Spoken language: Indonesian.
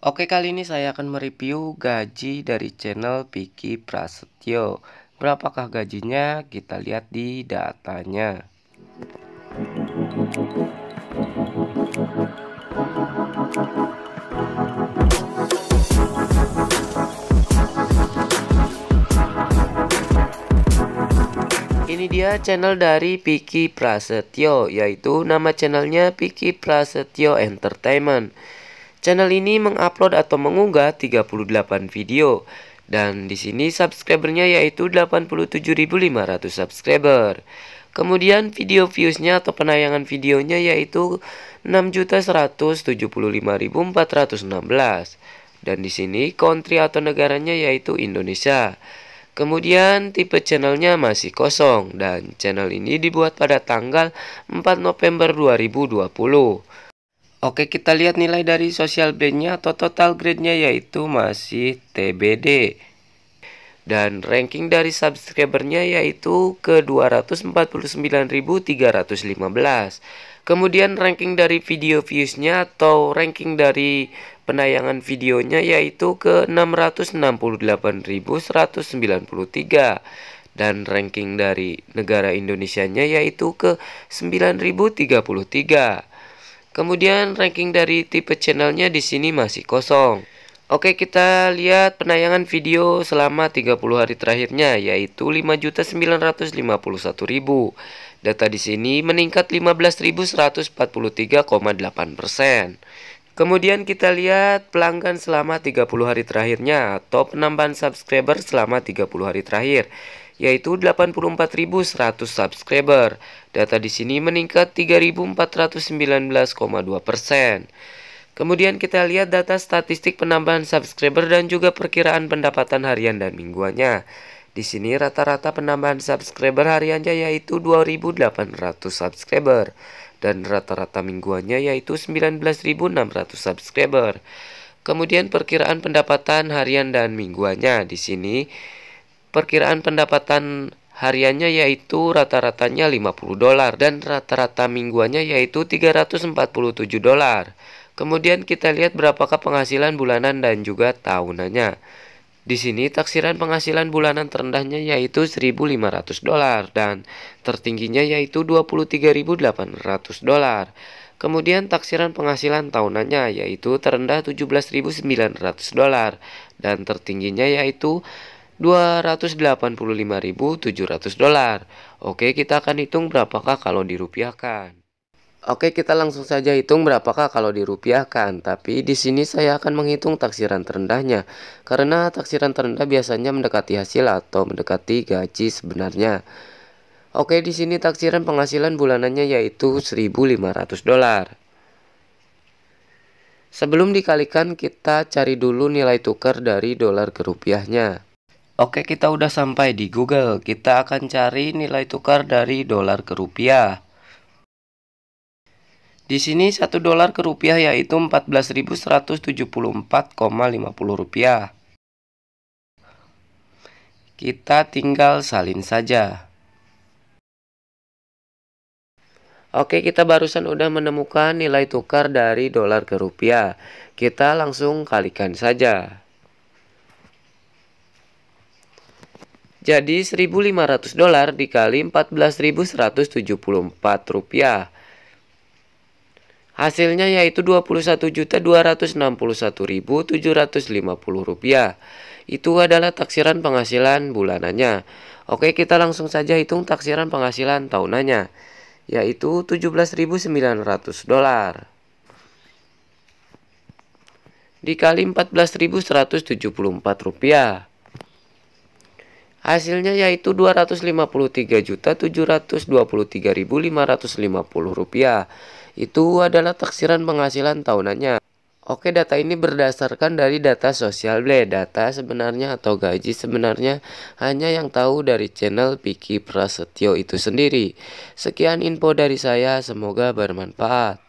Oke kali ini saya akan mereview gaji dari channel Piki Prasetyo Berapakah gajinya kita lihat di datanya Ini dia channel dari Piki Prasetyo yaitu nama channelnya Piki Prasetyo Entertainment Channel ini mengupload atau mengunggah 38 video dan di sini subscribernya yaitu 87.500 subscriber. Kemudian video viewsnya atau penayangan videonya yaitu 6.175.416 dan di sini country atau negaranya yaitu Indonesia. Kemudian tipe channelnya masih kosong dan channel ini dibuat pada tanggal 4 November 2020. Oke kita lihat nilai dari social grade-nya atau total grade-nya yaitu masih TBD dan ranking dari subscribernya yaitu ke 249.315 kemudian ranking dari video views-nya atau ranking dari penayangan videonya yaitu ke 668.193 dan ranking dari negara Indonesia nya yaitu ke 9.033 Kemudian ranking dari tipe channelnya di sini masih kosong. Oke kita lihat penayangan video selama 30 hari terakhirnya yaitu 5.951.000. Data di sini meningkat 15.143,8%. Kemudian kita lihat pelanggan selama 30 hari terakhirnya atau penambahan subscriber selama 30 hari terakhir yaitu 84.100 subscriber. Data di sini meningkat 3.419,2 persen. Kemudian kita lihat data statistik penambahan subscriber dan juga perkiraan pendapatan harian dan mingguannya. Di sini rata-rata penambahan subscriber hariannya yaitu 2.800 subscriber dan rata-rata mingguannya yaitu 19.600 subscriber. Kemudian perkiraan pendapatan harian dan mingguannya di sini Perkiraan pendapatan hariannya yaitu rata-ratanya 50 dolar dan rata-rata mingguannya yaitu 347 dolar. Kemudian kita lihat berapakah penghasilan bulanan dan juga tahunannya. Di sini taksiran penghasilan bulanan terendahnya yaitu 1.500 dolar dan tertingginya yaitu 23.800 dolar. Kemudian taksiran penghasilan tahunannya yaitu terendah 17.900 dolar dan tertingginya yaitu 285.700 dolar. Oke, kita akan hitung berapakah kalau dirupiahkan. Oke, kita langsung saja hitung berapakah kalau dirupiahkan. Tapi di sini saya akan menghitung taksiran terendahnya. Karena taksiran terendah biasanya mendekati hasil atau mendekati gaji sebenarnya. Oke, di sini taksiran penghasilan bulanannya yaitu 1.500 dolar. Sebelum dikalikan, kita cari dulu nilai tukar dari dolar ke rupiahnya. Oke kita udah sampai di Google Kita akan cari nilai tukar dari dolar ke rupiah di sini 1 dolar ke rupiah yaitu 14.174,50 rupiah. Kita tinggal salin saja. Oke, kita barusan udah menemukan nilai tukar dari dolar ke rupiah. Kita langsung kalikan saja. Jadi 1.500 dolar dikali 14.174 rupiah. Hasilnya yaitu 21.261.750 rupiah. Itu adalah taksiran penghasilan bulanannya. Oke kita langsung saja hitung taksiran penghasilan tahunannya. Yaitu 17.900 dolar. Dikali 14.174 rupiah Hasilnya yaitu Rp253.723.550. Itu adalah taksiran penghasilan tahunannya. Oke, data ini berdasarkan dari data sosial Blade. Data sebenarnya atau gaji sebenarnya hanya yang tahu dari channel Piki Prasetyo itu sendiri. Sekian info dari saya, semoga bermanfaat.